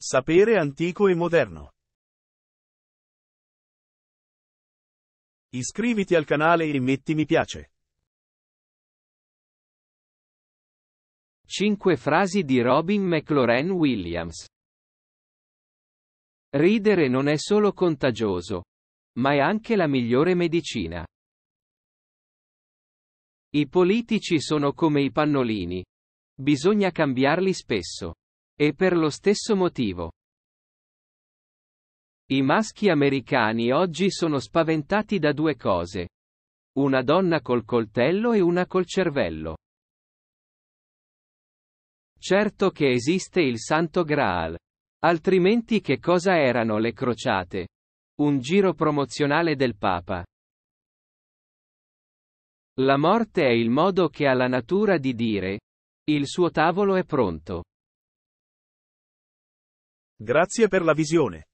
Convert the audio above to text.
Sapere antico e moderno. Iscriviti al canale e metti mi piace. 5 frasi di Robin McLaurin Williams. Ridere non è solo contagioso, ma è anche la migliore medicina. I politici sono come i pannolini. Bisogna cambiarli spesso. E per lo stesso motivo. I maschi americani oggi sono spaventati da due cose. Una donna col coltello e una col cervello. Certo che esiste il Santo Graal. Altrimenti che cosa erano le crociate? Un giro promozionale del Papa. La morte è il modo che ha la natura di dire. Il suo tavolo è pronto. Grazie per la visione.